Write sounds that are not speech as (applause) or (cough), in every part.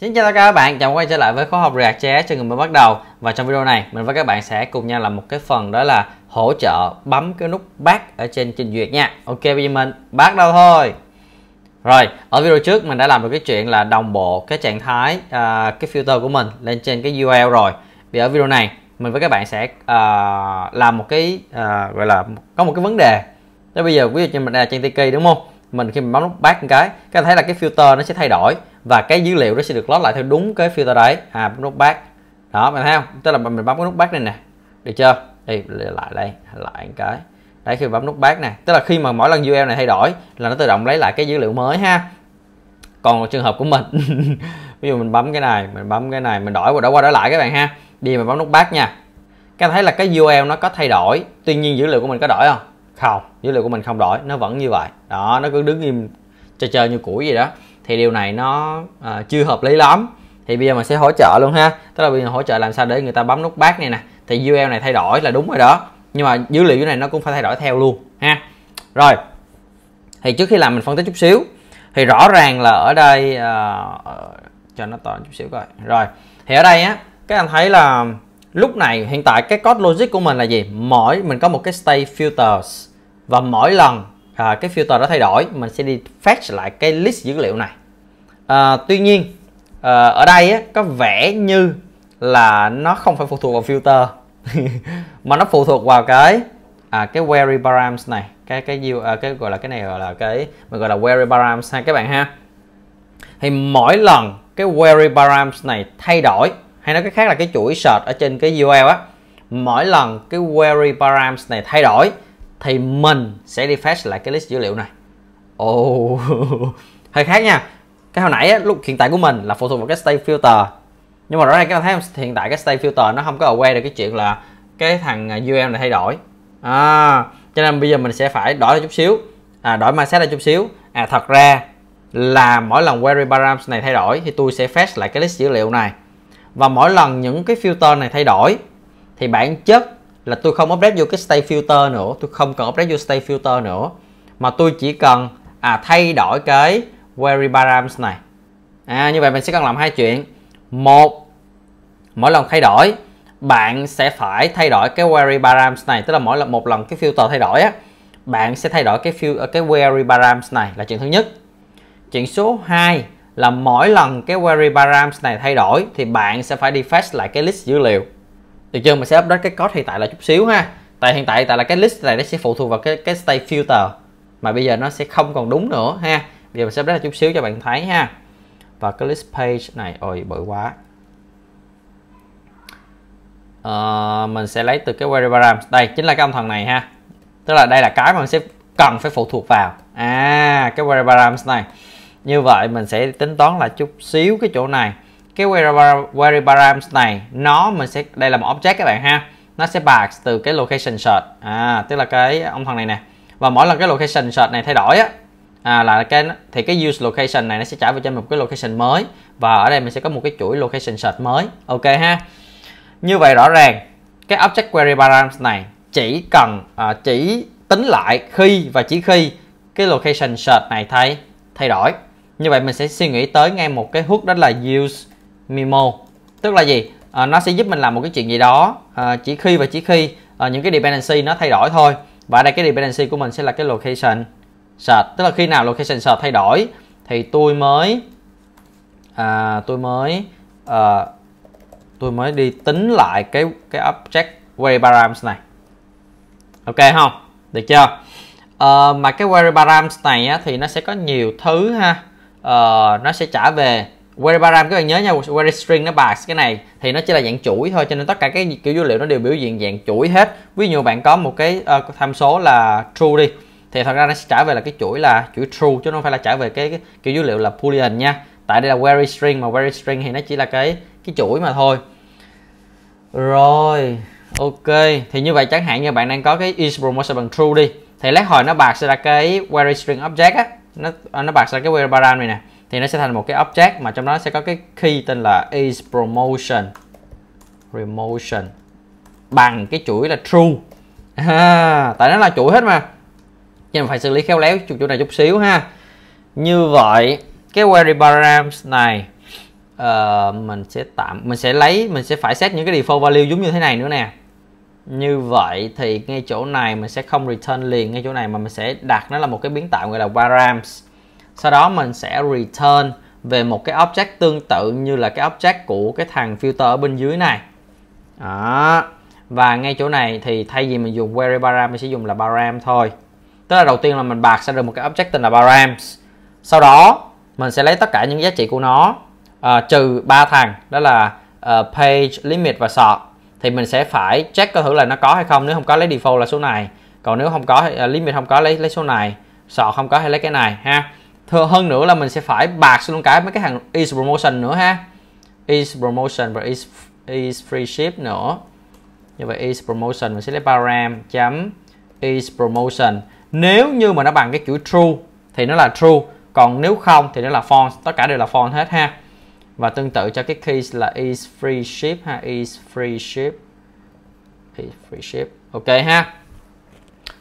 Xin chào tất cả các bạn, chào mừng quay trở lại với khóa học React JS cho người mới bắt đầu Và trong video này, mình và các bạn sẽ cùng nhau làm một cái phần đó là hỗ trợ bấm cái nút back ở trên trình duyệt nha Ok, bây giờ mình bắt đầu thôi Rồi, ở video trước mình đã làm được cái chuyện là đồng bộ cái trạng thái, à, cái filter của mình lên trên cái URL rồi Vì ở video này, mình với các bạn sẽ à, làm một cái, à, gọi là có một cái vấn đề Thế bây giờ, ví dụ như mình đang là trên tiki đúng không? Mình khi mình bấm nút back một cái, các bạn thấy là cái filter nó sẽ thay đổi và cái dữ liệu đó sẽ được lót lại theo đúng cái filter đấy à bấm nút back đó mình thấy không tức là mình bấm cái nút back này nè được chưa đi lại đây lại cái đấy khi bấm nút back này tức là khi mà mỗi lần URL này thay đổi là nó tự động lấy lại cái dữ liệu mới ha còn trường hợp của mình (laughs) ví dụ mình bấm cái này mình bấm cái này mình đổi qua đổi qua đổi lại các bạn ha đi mình bấm nút back nha các bạn thấy là cái URL nó có thay đổi tuy nhiên dữ liệu của mình có đổi không không dữ liệu của mình không đổi nó vẫn như vậy đó nó cứ đứng im chờ chờ như củi gì đó thì điều này nó uh, chưa hợp lý lắm thì bây giờ mình sẽ hỗ trợ luôn ha tức là bây giờ hỗ trợ làm sao để người ta bấm nút back này nè thì URL này thay đổi là đúng rồi đó nhưng mà dữ liệu này nó cũng phải thay đổi theo luôn ha rồi thì trước khi làm mình phân tích chút xíu thì rõ ràng là ở đây uh, cho nó to chút xíu coi rồi thì ở đây á các anh thấy là lúc này hiện tại cái code logic của mình là gì mỗi mình có một cái state filters và mỗi lần à, cái filter đã thay đổi mình sẽ đi fetch lại cái list dữ liệu này à, tuy nhiên à, ở đây á, có vẻ như là nó không phải phụ thuộc vào filter (laughs) mà nó phụ thuộc vào cái à, cái query params này cái cái à, cái gọi là cái này gọi là cái mình gọi là query params ha các bạn ha thì mỗi lần cái query params này thay đổi hay nói cái khác là cái chuỗi search ở trên cái URL á mỗi lần cái query params này thay đổi thì mình sẽ đi fetch lại cái list dữ liệu này ồ oh, (laughs) hơi khác nha cái hồi nãy á, lúc hiện tại của mình là phụ thuộc vào cái state filter nhưng mà rõ ràng các bạn thấy hiện tại cái state filter nó không có aware được cái chuyện là cái thằng UM này thay đổi à, cho nên bây giờ mình sẽ phải đổi lại chút xíu à, đổi mindset lại chút xíu à thật ra là mỗi lần query params này thay đổi thì tôi sẽ fetch lại cái list dữ liệu này và mỗi lần những cái filter này thay đổi thì bản chất là tôi không update vô cái stay filter nữa tôi không cần update vô stay filter nữa mà tôi chỉ cần à, thay đổi cái query params này à, như vậy mình sẽ cần làm hai chuyện một mỗi lần thay đổi bạn sẽ phải thay đổi cái query params này tức là mỗi lần một lần cái filter thay đổi á bạn sẽ thay đổi cái fill ờ, cái query params này là chuyện thứ nhất chuyện số 2 là mỗi lần cái query params này thay đổi thì bạn sẽ phải đi fetch lại cái list dữ liệu được chưa mình sẽ update cái code hiện tại là chút xíu ha tại hiện tại tại là cái list này nó sẽ phụ thuộc vào cái cái state filter mà bây giờ nó sẽ không còn đúng nữa ha bây giờ mình sẽ update chút xíu cho bạn thấy ha và cái list page này ôi bự quá uh, mình sẽ lấy từ cái query param đây chính là cái ông thần này ha tức là đây là cái mà mình sẽ cần phải phụ thuộc vào à cái query params này như vậy mình sẽ tính toán là chút xíu cái chỗ này cái variable này nó mình sẽ đây là một object các bạn ha nó sẽ pass từ cái location search à tức là cái ông thằng này nè và mỗi lần cái location search này thay đổi á à, là cái thì cái use location này nó sẽ trả về cho một cái location mới và ở đây mình sẽ có một cái chuỗi location search mới ok ha như vậy rõ ràng cái object query params này chỉ cần à, chỉ tính lại khi và chỉ khi cái location search này thay thay đổi như vậy mình sẽ suy nghĩ tới ngay một cái hook đó là use Memo, tức là gì à, nó sẽ giúp mình làm một cái chuyện gì đó à, chỉ khi và chỉ khi à, những cái dependency nó thay đổi thôi và ở đây cái dependency của mình sẽ là cái location search tức là khi nào location search thay đổi thì tôi mới à, tôi mới à, tôi mới đi tính lại cái cái object query params này ok không được chưa à, mà cái query params này á, thì nó sẽ có nhiều thứ ha à, nó sẽ trả về query param các bạn nhớ nha query string nó bias cái này thì nó chỉ là dạng chuỗi thôi cho nên tất cả các kiểu dữ liệu nó đều biểu hiện dạng chuỗi hết ví dụ bạn có một cái uh, tham số là true đi thì thật ra nó sẽ trả về là cái chuỗi là chuỗi true chứ nó không phải là trả về cái, cái kiểu dữ liệu là boolean nha tại đây là query string mà query string thì nó chỉ là cái cái chuỗi mà thôi rồi ok thì như vậy chẳng hạn như bạn đang có cái is promotion bằng true đi thì lát hồi nó bạc sẽ ra cái query string object á nó à, nó bạc sẽ ra cái query param này nè thì nó sẽ thành một cái object mà trong đó sẽ có cái key tên là is promotion promotion bằng cái chuỗi là true à, tại nó là chuỗi hết mà nên phải xử lý khéo léo chút chỗ này chút xíu ha như vậy cái query params này uh, mình sẽ tạm mình sẽ lấy mình sẽ phải set những cái default value giống như thế này nữa nè như vậy thì ngay chỗ này mình sẽ không return liền ngay chỗ này mà mình sẽ đặt nó là một cái biến tạo gọi là params sau đó mình sẽ return về một cái object tương tự như là cái object của cái thằng filter ở bên dưới này đó. và ngay chỗ này thì thay vì mình dùng query param mình sẽ dùng là param thôi tức là đầu tiên là mình bạc sẽ được một cái object tên là params sau đó mình sẽ lấy tất cả những giá trị của nó uh, trừ ba thằng đó là uh, page limit và sort thì mình sẽ phải check coi thử là nó có hay không nếu không có lấy default là số này còn nếu không có uh, limit không có lấy lấy số này sort không có hay lấy cái này ha thừa hơn nữa là mình sẽ phải bạc luôn cả mấy cái hàng is promotion nữa ha is promotion và is is free ship nữa như vậy is promotion mình sẽ lấy param chấm is promotion nếu như mà nó bằng cái chữ true thì nó là true còn nếu không thì nó là false tất cả đều là false hết ha và tương tự cho cái case là is free ship ha is free ship is free ship ok ha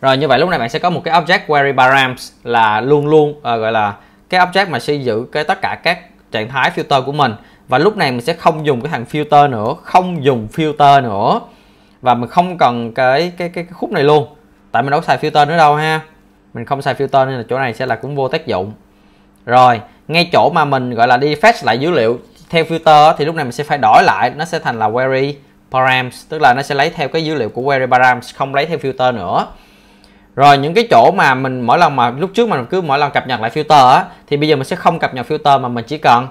rồi như vậy lúc này bạn sẽ có một cái object query params là luôn luôn uh, gọi là cái object mà sẽ giữ cái tất cả các trạng thái filter của mình và lúc này mình sẽ không dùng cái thằng filter nữa không dùng filter nữa và mình không cần cái cái cái, khúc này luôn tại mình đâu xài filter nữa đâu ha mình không xài filter nên là chỗ này sẽ là cũng vô tác dụng rồi ngay chỗ mà mình gọi là đi fetch lại dữ liệu theo filter thì lúc này mình sẽ phải đổi lại nó sẽ thành là query params tức là nó sẽ lấy theo cái dữ liệu của query params không lấy theo filter nữa rồi những cái chỗ mà mình mỗi lần mà lúc trước mà mình cứ mỗi lần cập nhật lại filter á thì bây giờ mình sẽ không cập nhật filter mà mình chỉ cần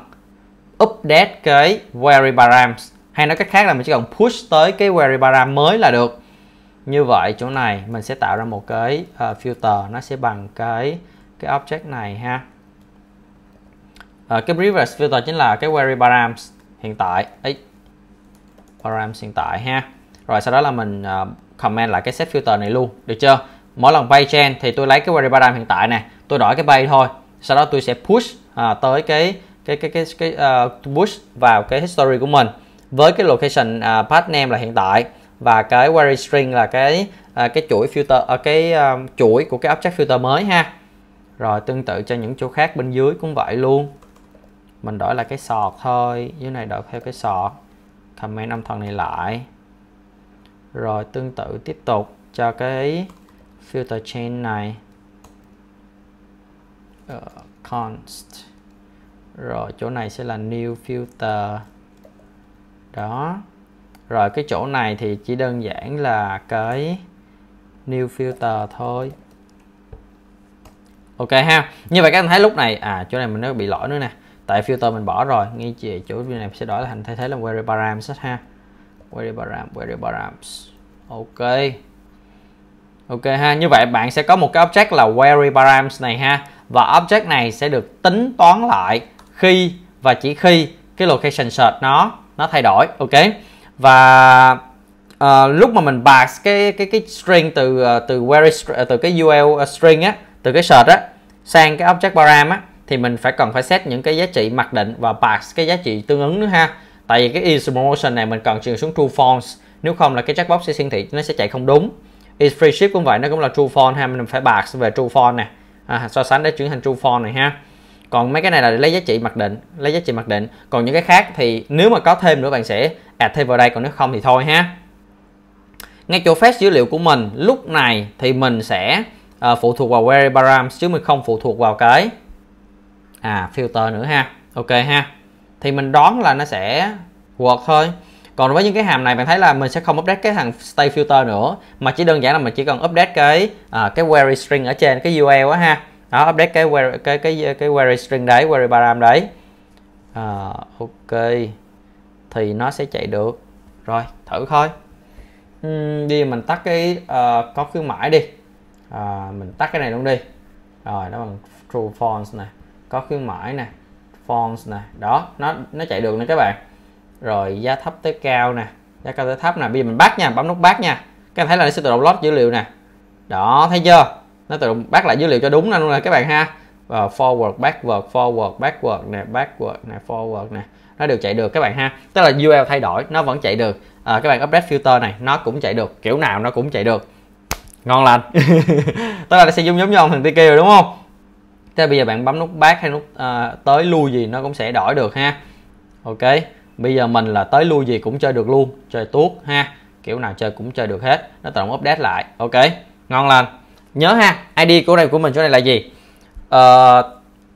update cái query params hay nói cách khác là mình chỉ cần push tới cái query param mới là được như vậy chỗ này mình sẽ tạo ra một cái uh, filter nó sẽ bằng cái cái object này ha uh, cái previous filter chính là cái query params hiện tại ấy params hiện tại ha rồi sau đó là mình uh, comment lại cái set filter này luôn được chưa mỗi lần bay chain thì tôi lấy cái query paradigm hiện tại nè tôi đổi cái bay thôi sau đó tôi sẽ push à, tới cái cái cái cái, cái uh, ờ, push vào cái history của mình với cái location uh, path name là hiện tại và cái query string là cái uh, cái chuỗi filter uh, cái uh, chuỗi của cái object filter mới ha rồi tương tự cho những chỗ khác bên dưới cũng vậy luôn mình đổi là cái sọt thôi dưới này đổi theo cái sọt comment âm thần này lại rồi tương tự tiếp tục cho cái filter chain này uh, const rồi chỗ này sẽ là new filter đó rồi cái chỗ này thì chỉ đơn giản là cái new filter thôi ok ha như vậy các anh thấy lúc này à chỗ này mình nó bị lỗi nữa nè tại filter mình bỏ rồi ngay chị chỗ này sẽ đổi thành thay thế là query params ha query params query params ok Ok ha, như vậy bạn sẽ có một cái object là query params này ha và object này sẽ được tính toán lại khi và chỉ khi cái location search nó nó thay đổi ok và uh, lúc mà mình pass cái cái cái string từ ờ, từ query ờ, từ cái URL string á từ cái search á sang cái object param á thì mình phải cần phải set những cái giá trị mặc định và pass cái giá trị tương ứng nữa ha tại vì cái is promotion này mình cần truyền xuống true false nếu không là cái checkbox sẽ hiển thị nó sẽ chạy không đúng is free ship cũng vậy nó cũng là true font ha mình phải bạc về true font này, à, so sánh để chuyển thành true font này ha còn mấy cái này là để lấy giá trị mặc định lấy giá trị mặc định còn những cái khác thì nếu mà có thêm nữa bạn sẽ add thêm vào đây còn nếu không thì thôi ha ngay chỗ phép dữ liệu của mình lúc này thì mình sẽ uh, phụ thuộc vào query params chứ mình không phụ thuộc vào cái à filter nữa ha ok ha thì mình đoán là nó sẽ work thôi còn với những cái hàm này bạn thấy là mình sẽ không update cái thằng stay filter nữa mà chỉ đơn giản là mình chỉ cần update cái à, cái query string ở trên cái url á ha đó update cái query, cái cái cái query string đấy query param đấy à, ok thì nó sẽ chạy được rồi thử thôi uhm, đi mình tắt cái uh, có khuyến mãi đi à, mình tắt cái này luôn đi rồi đó bằng true fonts này có khuyến mãi nè fonts nè đó nó nó chạy được nè các bạn rồi giá thấp tới cao nè giá cao tới thấp nè bây giờ mình bắt nha bấm nút bắt nha các bạn thấy là nó sẽ tự động load dữ liệu nè đó thấy chưa nó tự động bắt lại dữ liệu cho đúng luôn rồi các bạn ha và forward backward forward backward nè backward nè forward nè nó đều chạy được các bạn ha tức là URL thay đổi nó vẫn chạy được à, các bạn update filter này nó cũng chạy được kiểu nào nó cũng chạy được ngon lành (laughs) tức là nó sẽ giống giống nhau thằng kia rồi đúng không thế bây giờ bạn bấm nút back hay nút uh, tới lui gì nó cũng sẽ đổi được ha ok bây giờ mình là tới lui gì cũng chơi được luôn chơi tuốt ha kiểu nào chơi cũng chơi được hết nó tự động update lại ok ngon lành nhớ ha id của này của mình chỗ này là gì ờ,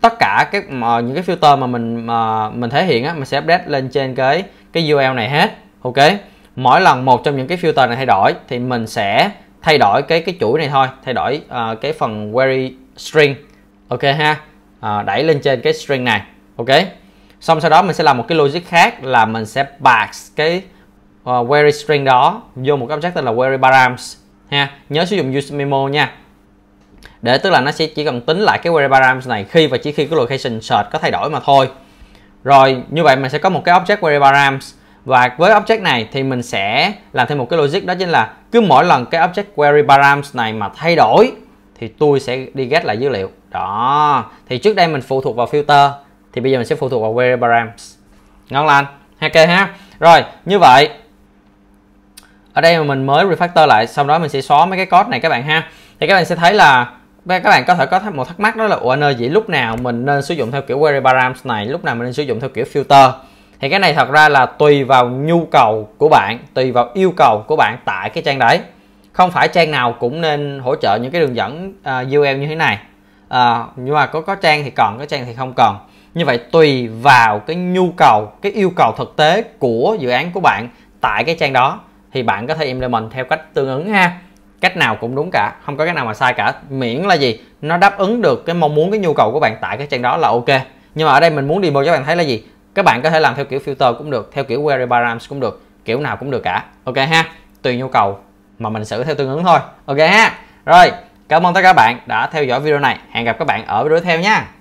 tất cả các mà, những cái filter mà mình mà mình thể hiện á mình sẽ update lên trên cái cái url này hết ok mỗi lần một trong những cái filter này thay đổi thì mình sẽ thay đổi cái cái chuỗi này thôi thay đổi uh, cái phần query string ok ha uh, đẩy lên trên cái string này ok xong sau đó mình sẽ làm một cái logic khác là mình sẽ pass cái ờ, query string đó vô một cái object tên là query params ha nhớ sử dụng use memo nha để tức là nó sẽ chỉ cần tính lại cái query params này khi và chỉ khi cái location search có thay đổi mà thôi rồi như vậy mình sẽ có một cái object query params và với object này thì mình sẽ làm thêm một cái logic đó chính là cứ mỗi lần cái object query params này mà thay đổi thì tôi sẽ đi get lại dữ liệu đó thì trước đây mình phụ thuộc vào filter thì bây giờ mình sẽ phụ thuộc vào variable params ngon lành ok ha rồi như vậy ở đây mà mình mới refactor lại sau đó mình sẽ xóa mấy cái code này các bạn ha thì các bạn sẽ thấy là các bạn có thể có một thắc mắc đó là ủa nơi vậy lúc nào mình nên sử dụng theo kiểu query params này lúc nào mình nên sử dụng theo kiểu filter thì cái này thật ra là tùy vào nhu cầu của bạn tùy vào yêu cầu của bạn tại cái trang đấy không phải trang nào cũng nên hỗ trợ những cái đường dẫn uh, à, UL như thế này uh, nhưng mà có có trang thì còn có trang thì không còn như vậy tùy vào cái nhu cầu cái yêu cầu thực tế của dự án của bạn tại cái trang đó thì bạn có thể implement theo cách tương ứng ha cách nào cũng đúng cả không có cái nào mà sai cả miễn là gì nó đáp ứng được cái mong muốn cái nhu cầu của bạn tại cái trang đó là ok nhưng mà ở đây mình muốn demo cho bạn thấy là gì các bạn có thể làm theo kiểu filter cũng được theo kiểu query params cũng được kiểu nào cũng được cả ok ha tùy nhu cầu mà mình xử theo tương ứng thôi ok ha rồi cảm ơn tất cả các bạn đã theo dõi video này hẹn gặp các bạn ở video tiếp theo nha